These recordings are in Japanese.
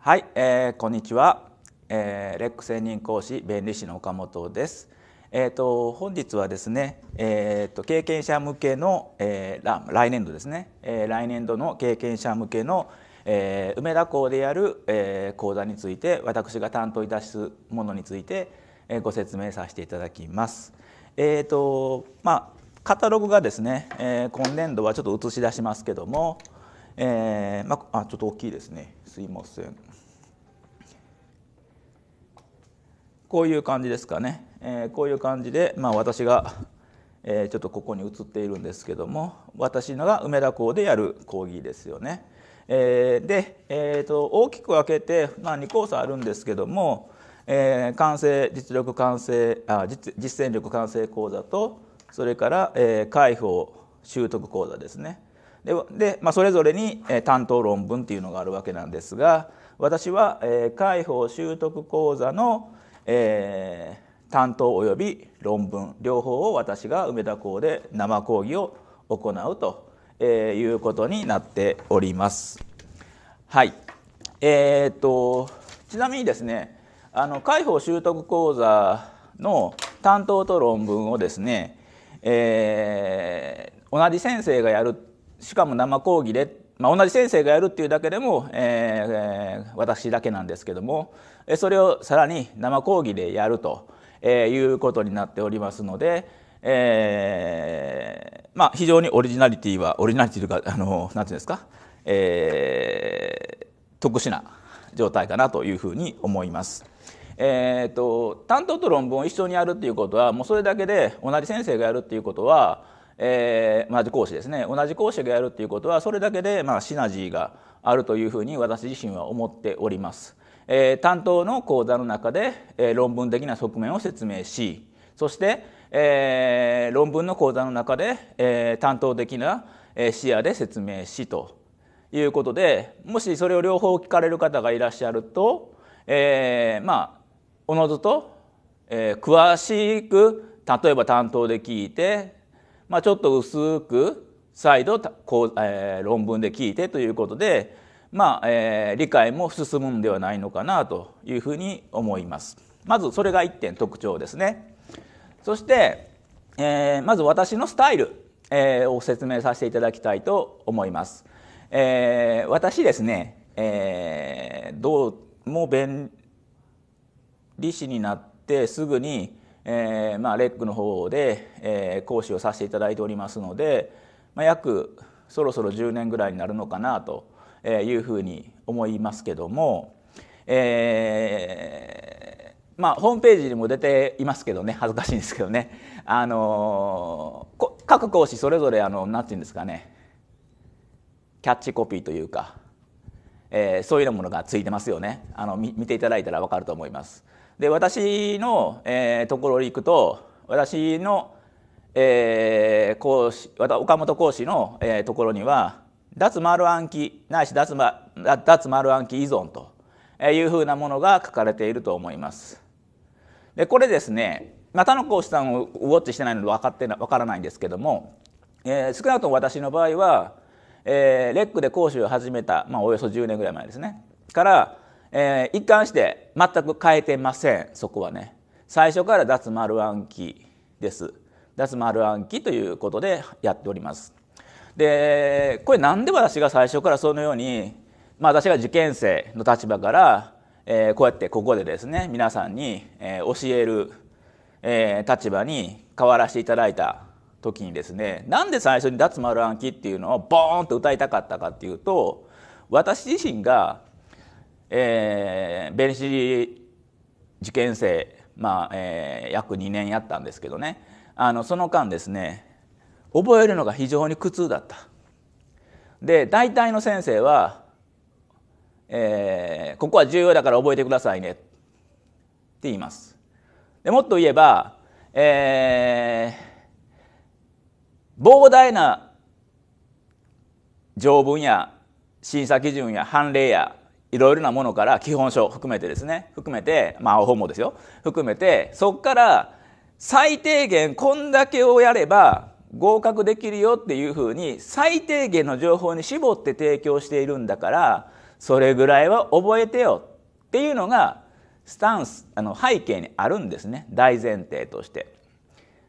はい、えー、こんにちは、えー、レック専任講師弁理士の岡本です。えーと、本日はですね、えーと、経験者向けの、えー、来年度ですね、えー、来年度の経験者向けの、えー、梅田校でやる、えー、講座について私が担当いたすものについて、えー、ご説明させていただきます。えーとまあ、カタログがですね、えー、今年度はちょっと映し出しますけども、えー、まあ、ちょっと大きいですね。すいません。こういう感じですかね。えー、こういう感じで、まあ、私が、えー、ちょっとここに写っているんですけども、私のが梅田校でやる講義ですよね。えー、で、えーと、と大きく分けて、まあ、2コースあるんですけども、えー、完成実力完成あ実実践力完成講座とそれから、えー、解放習得講座ですね。でで、まあ、それぞれに担当論文っていうのがあるわけなんですが私は、えー、解放習得講座の、えー、担当及び論文両方を私が梅田校で生講義を行うと、えー、いうことになっております。はいえーっと、ちなみにですねあの解放習得講座の担当と論文をですね、えー、同じ先生がやるしかも生講義で、まあ、同じ先生がやるっていうだけでも、えー、私だけなんですけどもそれをさらに生講義でやるとえいうことになっておりますので、えー、まあ、非常にオリジナリティはオリジナリティというかあのなんていうんですか、えー、特殊な状態かなというふうに思います。えーと担当と論文を一緒にやるっていうことはもうそれだけで同じ先生がやるっていうことはえー、同じ講師ですね同じ講師がやるっていうことはそれだけで、まあ、シナジーがあるというふうに私自身は思っております。えー、担当の講座の中で、えー、論文的な側面を説明しそして、えー、論文の講座の中で、えー、担当的な視野で説明しということでもしそれを両方聞かれる方がいらっしゃると、えー、まあおのずと、えー、詳しく例えば担当で聞いてまあ、ちょっと薄く再度こう、えー、論文で聞いてということで、まあえー、理解も進むんではないのかなというふうに思います。まずそれが1点特徴ですね。そして、えー、まず私のスタイル、えー、を説明させていただきたいと思います。えー、私ですね、えー、どうも弁理士になってすぐにえーまあ、レックの方で、えー、講師をさせていただいておりますので、まあ、約そろそろ10年ぐらいになるのかなというふうに思いますけども、えーまあ、ホームページにも出ていますけどね恥ずかしいんですけどね、あのー、各講師それぞれ何て言うんですかねキャッチコピーというか、えー、そういうようなものがついてますよねあの見ていただいたら分かると思います。で私の、えー、ところに行くと私の、えー、講師岡本講師の、えー、ところには脱丸暗記ないし脱,、ま、脱丸暗記依存というふうなものが書かれていると思います。でこれですね、まあ、他の講師さんをウォッチしてないので分かって分からないんですけども、えー、少なくとも私の場合は、えー、レックで講師を始めた、まあ、およそ10年ぐらい前ですねからえー、一貫して全く変えてませんそこはね最初から脱丸暗記です脱丸暗記ということでやっておりますでこれ何で私が最初からそのように、まあ、私が受験生の立場から、えー、こうやってここでですね皆さんに、えー、教える、えー、立場に変わらせていただいた時にですねなんで最初に「脱丸暗記」っていうのをボーンと歌いたかったかっていうと私自身がえー、弁士受験生、まあえー、約2年やったんですけどねあのその間ですね覚えるのが非常に苦痛だった。で大体の先生は、えー、ここは重要だから覚えてくださいねって言います。でもっと言えば、えー、膨大な条文や審査基準や判例やいろいろなものから基本書含めてですね含めてまあ本もですよ含めてそこから最低限こんだけをやれば合格できるよっていうふうに最低限の情報に絞って提供しているんだからそれぐらいは覚えてよっていうのがスタンスあの背景にあるんですね大前提として。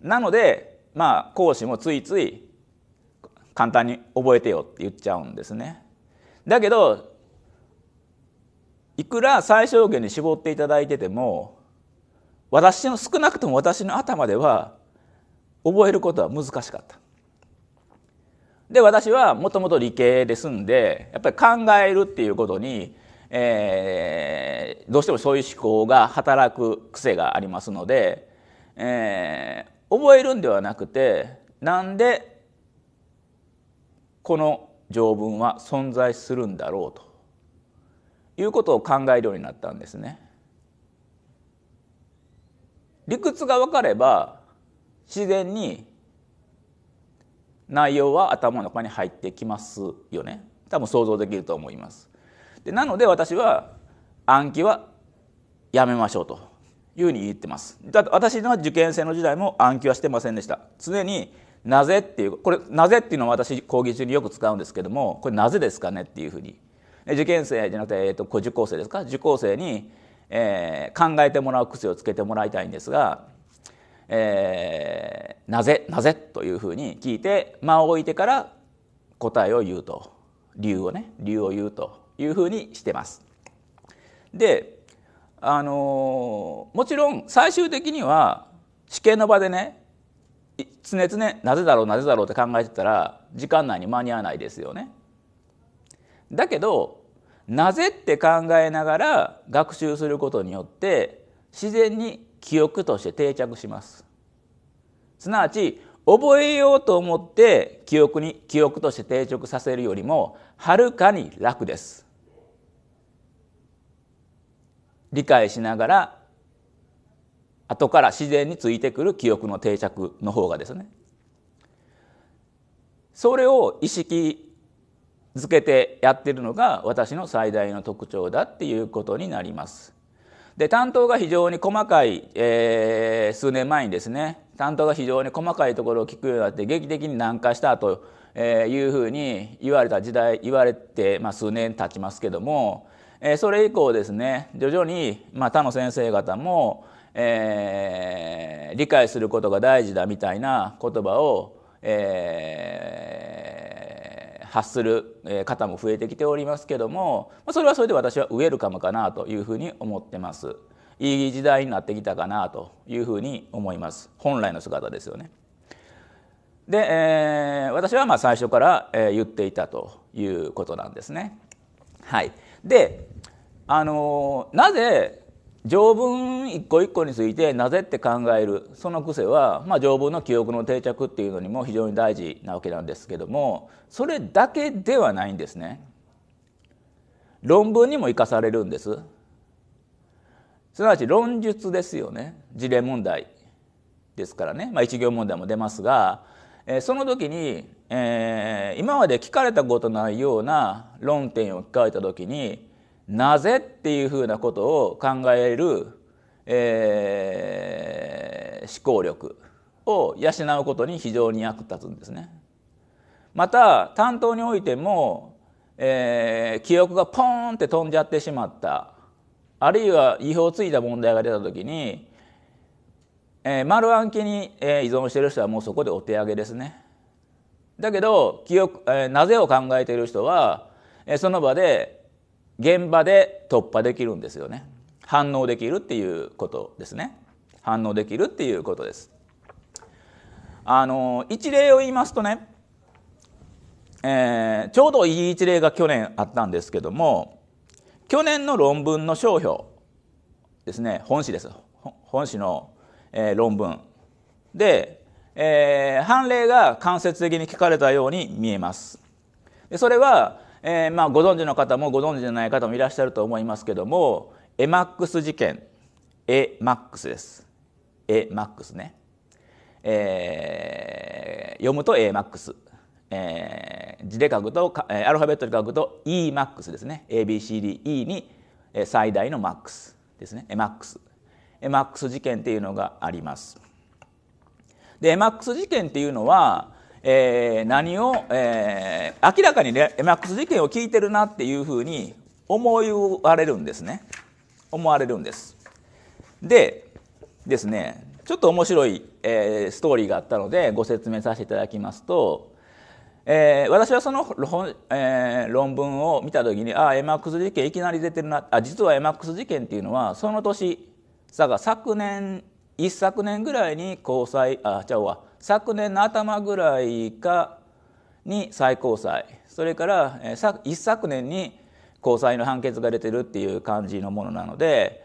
なのでまあ講師もついつい簡単に覚えてよって言っちゃうんですね。だけどいくら最小限に絞っていただいてても私の少なくとも私の頭では覚えることは難しかった。で私はもともと理系ですんでやっぱり考えるっていうことに、えー、どうしてもそういう思考が働く癖がありますので、えー、覚えるんではなくてなんでこの条文は存在するんだろうということを考えるようになったんですね。理屈が分かれば自然に内容は頭の中に入ってきますよね多分想像できると思います。でなので私は暗記はやめましょうというふうに言ってます。だ私の受験生の時代も暗記はしてませんでした。常になぜっていうこれなぜっていうのは私講義中によく使うんですけどもこれなぜですかねっていうふうに受験生じゃなくて、えーと、受講生ですか受講生に、えー、考えてもらう癖をつけてもらいたいんですが、えー、なぜなぜというふうに聞いて間を置いてから答えを言うと理由をね理由を言うというふうにしてます。であのー、もちろん最終的には試験の場でね常々なぜだろうなぜだろうって考えてたら時間内に間に合わないですよね。だけどなぜって考えながら学習することによって自然に記憶として定着しますすなわち覚えようと思って記憶に記憶として定着させるよりもはるかに楽です理解しながら後から自然についてくる記憶の定着の方がですねそれを意識づけてやってるのが私の最大の特徴だっていうことになります。で担当が非常に細かい、えー、数年前にですね担当が非常に細かいところを聞くようになって劇的に難化したというふうに言われた時代言われて、まあ、数年経ちますけども、えー、それ以降ですね徐々に、まあ、他の先生方も、えー、理解することが大事だみたいな言葉を、えー、発する方も増えてきておりますけどもそれはそれで私はウェルカムかなというふうに思ってます。いい時代になってきたかなというふうに思います本来の姿ですよね。で、えー、私はまあ最初から、え言っていたということなんですね。はい、で、あのー、なぜ条文一個一個についてなぜって考えるその癖は、まあ、条文の記憶の定着っていうのにも非常に大事なわけなんですけどもそれだけではないんですね。論文にも生かされるんです。すなわち論述ですよね事例問題ですからね、まあ、一行問題も出ますが、えー、その時に、えー、今まで聞かれたことないような論点を聞かれた時になぜっていうふうなことを考える、えー、思考力を養うことに非常に役立つんですね。また担当においても、えー、記憶がポーンって飛んじゃってしまったあるいは違法ついた問題が出た時に、えー、丸暗記に、え依存してる人はもうそこでお手上げですね。だけど記憶、えー、なぜを考えている人は、えー、その場で現場で突破できるんですよね反応できるっていうことですね反応できるっていうことですあの一例を言いますとね、えー、ちょうどいい一例が去年あったんですけども去年の論文の商標ですね本誌です本誌の、えー、論文で、えー、判例が間接的に聞かれたように見えますでそれはえー、まあ、ご存知の方もご存知じゃない方もいらっしゃると思いますけども AMAX 事件 AMAX です AMAX ね、えー、読むと AMAX、えー、字で書くとアルファベットで書くと EMAX ですね ABCDE に最大の MAX ですね AMAX AMAX 事件っていうのがありますで AMAX 事件っていうのはえー、何を、えー、明らかにレマックス事件を聞いてるなっていうふうに思われるんですね思われるんですでですねちょっと面白い、えー、ストーリーがあったのでご説明させていただきますと、えー、私はその論,、えー、論文を見た時にああ MX 事件いきなり出てるなあ実は MX 事件っていうのはその年だが昨年一昨年ぐらいに交際あちゃうわ昨年の頭ぐらいかに最高裁それから一昨年に高裁の判決が出てるっていう感じのものなので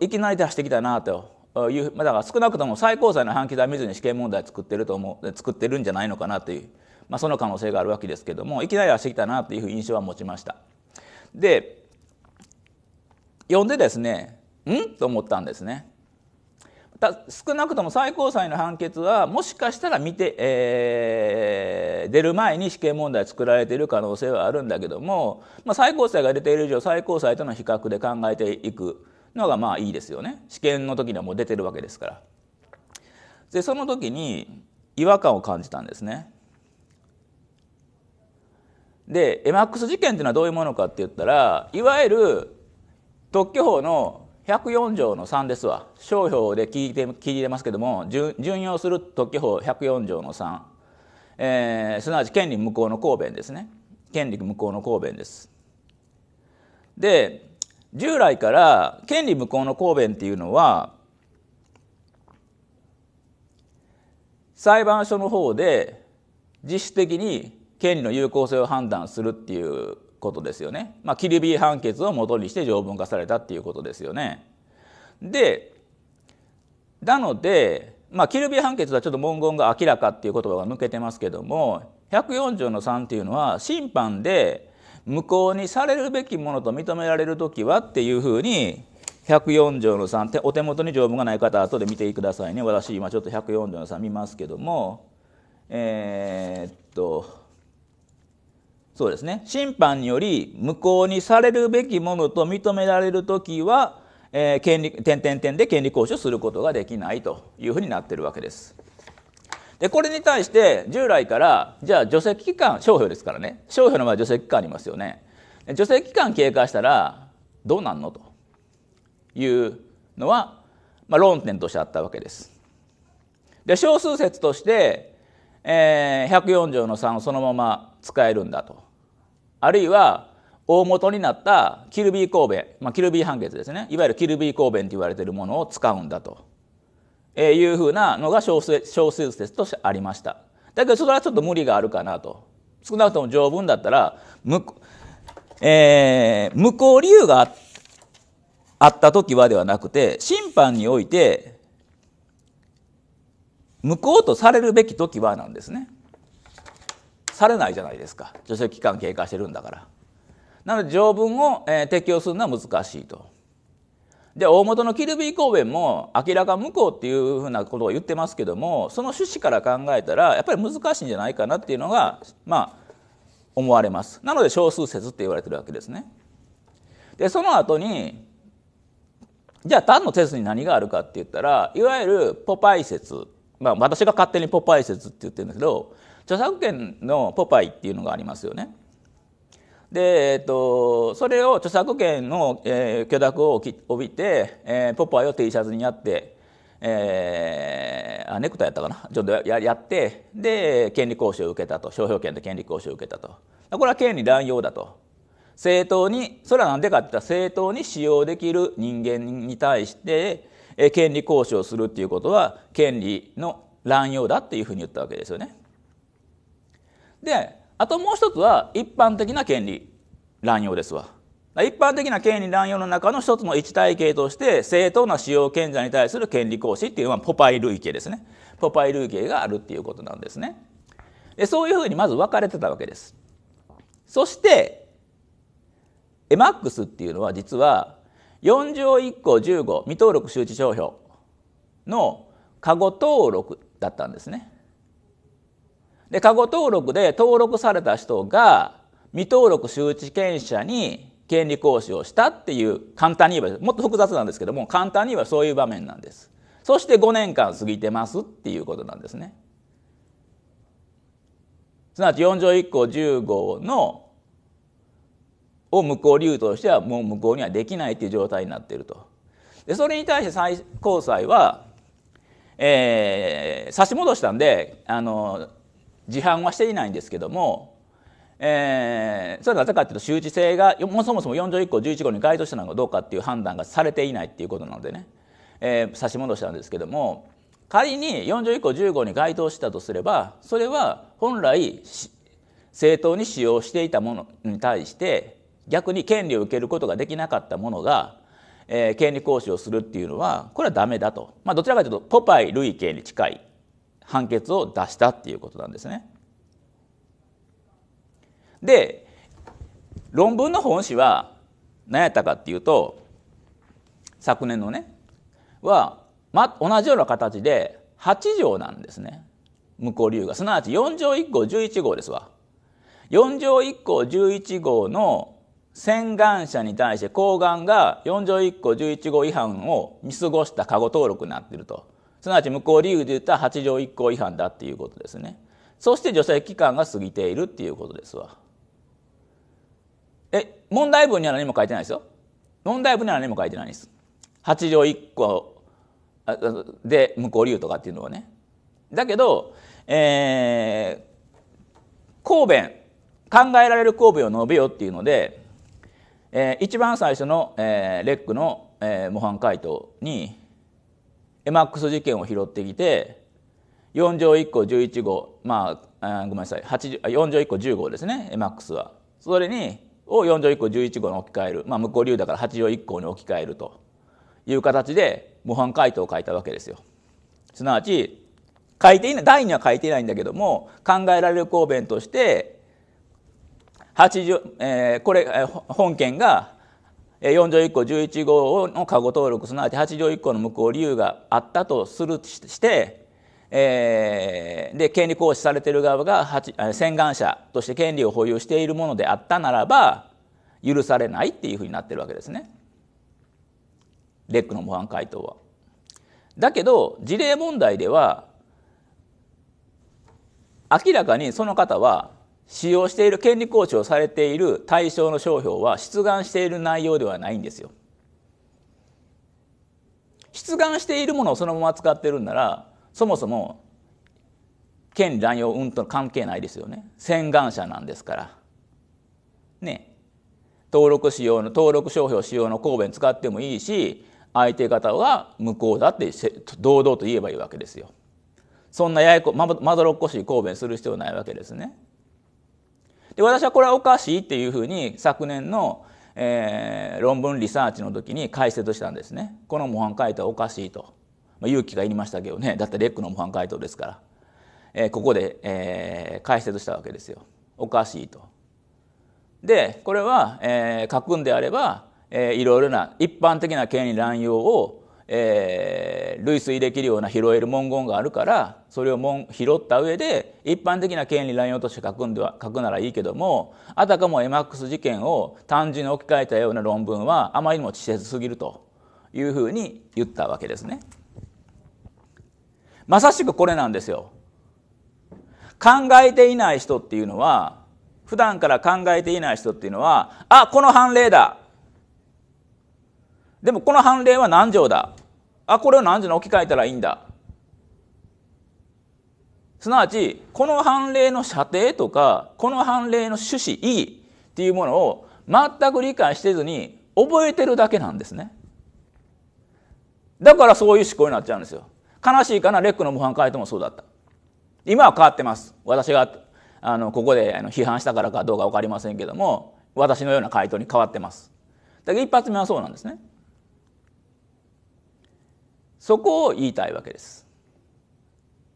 いきなり出してきたなというだから少なくとも最高裁の判決は見ずに試験問題作ってると思う作ってるんじゃないのかなという、まあ、その可能性があるわけですけどもいきなり出してきたなという印象は持ちました。で読んでですねんと思ったんですね。少なくとも最高裁の判決はもしかしたら見て、えー、出る前に試験問題作られている可能性はあるんだけども、まあ、最高裁が出ている以上最高裁との比較で考えていくのがまあいいですよね試験の時にはもう出てるわけですから。でその時に違和感を感じたんですね。で MX 事件っていうのはどういうものかって言ったらいわゆる特許法の104条の3ですわ商標で聞いて聞いてますけども準用する特許法104条の3、えー、すなわち権利無効の公弁ですね権利無効の公弁ですで従来から権利無効の公弁っていうのは裁判所の方で自主的に権利の有効性を判断するっていうことですよね。まあ、キリビー判決を元にして条文化されたっていうことですよね。でなので、まあ、キルビー判決はちょっと文言が明らかっていう言葉が抜けてますけども104条の3っていうのは審判で無効にされるべきものと認められる時はっていうふうに104条の3ってお手元に条文がない方後で見てくださいね私今ちょっと104条の3見ますけどもえー、っとそうですね審判により無効にされるべきものと認められる時は、えー、権利点々点で権利行使をすることができないというふうになってるわけです。でこれに対して従来からじゃあ除籍期間商標ですからね商標の場合除籍期間ありますよね除籍期間経過したらどうなんのというのは、まあ、論点としてあったわけです。で少数説としてえー、104条の3をそのまま使えるんだと。あるいは大元になったキルビー神弁、まあ、キルビー判決ですねいわゆるキルビー公弁と言われているものを使うんだと、えー、いうふうなのが小数数説としてありましただけどそれはちょっと無理があるかなと少なくとも条文だったら無,、えー、無効理由があった時はではなくて審判において無効とされるべき時はなんですね。されないじゃないですか除籍期間経過してるんだから。なので条文を、えー、適用するのは難しいと。で大元のキルビー公弁も明らか無効っていうふうなことを言ってますけどもその趣旨から考えたらやっぱり難しいんじゃないかなっていうのがまあ思われますなので少数説って言われてるわけですねでその後にじゃあ単の説に何があるかって言ったらいわゆるポパイ説まあ、私が勝手にポパイ説って言ってるんですけど著作権のポパイっていうのがありますよね。で、えっと、それを著作権の、えー、許諾を帯びて、えー、ポパイを T シャツにやって、えー、あネクタイやったかなちょっとややってで権利行使を受けたと商標権で権利行使を受けたとこれは権利乱用だと正当にそれは何でかって言ったら正当に使用できる人間に対して権利行使をするっていうことは権利の乱用だっていうふうに言ったわけですよね。であともう一つは一般的な権利乱用ですわ。一般的な権利乱用の中の一つの一体系として正当な使用権者に対する権利行使っていうのはポパイ類型ですね。ポパイ類型があるっていうことなんですね。でそういうふうにまず分かれてたわけです。そしてエマックスっていうのは実は4条1項15未登録周知商標の過去登録だったんですね。で過去登録で登録された人が未登録周知権者に権利行使をしたっていう簡単に言えばもっと複雑なんですけども簡単に言えばそういう場面なんです。そして5年間過ぎてますっていうことなんですね。すなわち4条1項1 5のを無効由としてはもう無効にはできないという状態になっていると。でそれに対して最高裁は、えー、差し戻したんであの自販はしていないんですけども、えー、それはなぜかというと周知性がもそもそも4条1項11号に該当したのかどうかっていう判断がされていないっていうことなのでね、えー、差し戻したんですけども仮に4条1項15に該当したとすればそれは本来正当に使用していたものに対して逆に権利を受けることができなかったものが、えー、権利行使をするっていうのはこれはダメだと、まあ、どちらかというとポパイ類型に近い判決を出したっていうことなんですね。で論文の本誌は何やったかっていうと昨年のねは、ま、同じような形で8条なんですね無効理由がすなわち4条1項11号ですわ。4条1項11号の洗顔者に対して抗んが4条1項11号違反を見過ごした過誤登録になっているとすなわち無効理由で言ったら8条1項違反だっていうことですねそして助成期間が過ぎているっていうことですわえ問題文には何も書いてないですよ問題文には何も書いてないです8条1項で無効理由とかっていうのはねだけど、えー、公弁考えられる公弁を述べよっていうのでえー、一番最初の、えー、レックの、えー、模範解答に MX 事件を拾ってきて4条1項11号まあ、ごめんなさい4条1項10号ですね MX はそれにを4条1項11号に置き換える、まあ、向こう流だから8条1項に置き換えるという形で模範解答を書いたわけですよ。すなわち書いていない第には書いていないんだけども考えられる答弁としてえー、これ本件が4条1項11号の過去登録すなわち8条1項の無効理由があったとするして、えー、で権利行使されている側が洗顔者として権利を保有しているものであったならば許されないっていうふうになってるわけですね。レックの模範回答は。だけど事例問題では明らかにその方は使用している権利行使をされている対象の商標は出願している内容ではないんですよ。出願しているものをそのまま使ってるんならそもそも権利乱用運と関係ないですよね洗顔者なんですからね登録使用の登録商標使用の公弁使ってもいいし相手方は無効だって堂々と言えばいいわけですよそんなややこまどろっこしい公弁する必要ないわけですねで、私はこれはおかしいっていうふうに昨年の、えー、論文リサーチの時に解説したんですね。この模範解答おかしいと。まあ、勇気がいりましたけどね。だってレックの模範解答ですから。えー、ここで、えー、解説したわけですよ。おかしいと。で、これは、えー、書くんであれば、えー、いろいろな一般的な権利乱用をえー、類推できるような拾える文言があるからそれを拾った上で一般的な権利乱用として書くんでは書くならいいけどもあたかも MX 事件を単純に置き換えたような論文はあまりにも稚拙すぎるというふうに言ったわけですね。まさしくこれなんですよ。考えていない人っていうのは普段から考えていない人っていうのはあこの判例だでもこの判例は何条だあこれを何時に置き換えたらいいんだすなわちこの判例の射程とかこの判例の趣旨意義っていうものを全く理解してずに覚えてるだけなんですねだからそういう思考になっちゃうんですよ悲しいかなレックの模範解答もそうだった今は変わってます私があのここで批判したからかどうか分かりませんけども私のような回答に変わってますだけど一発目はそうなんですねそこを言いたいわけです。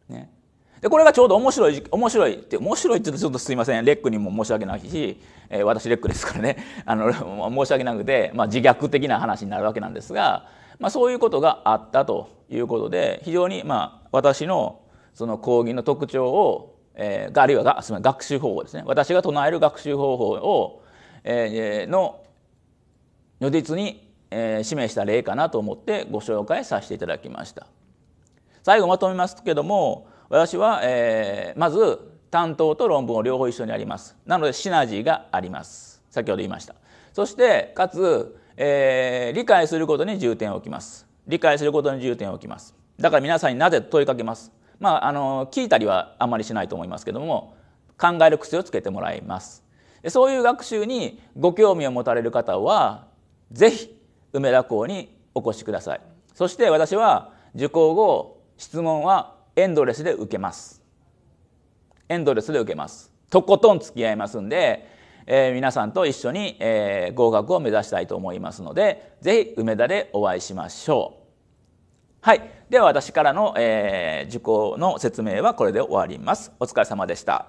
ね、でこれがちょうど面白い面白いって面白いって言うとちょっとすいませんレックにも申し訳ないし、えー、私レックですからね あの 申し訳なくて、まあ、自虐的な話になるわけなんですが、まあ、そういうことがあったということで非常に、まあ、私のその講義の特徴を、えー、あるいはがすみません学習方法ですね私が唱える学習方法を、えー、の如実にえ示した例かなと思ってご紹介させていただきました最後まとめますけども私は、えまず担当と論文を両方一緒にありますなのでシナジーがあります先ほど言いましたそしてかつ、え理解することに重点を置きます理解することに重点を置きますだから皆さんになぜ問いかけますまああの聞いたりはあんまりしないと思いますけども考える癖をつけてもらいますそういう学習にご興味を持たれる方は是非梅田港にお越しくださいそして私は受講後質問はエンドレスで受けますエンドレスで受けますとことん付き合いますんで、えー、皆さんと一緒に、えー、合格を目指したいと思いますので是非梅田でお会いしましょうはいでは私からの、えー、受講の説明はこれで終わりますお疲れ様でした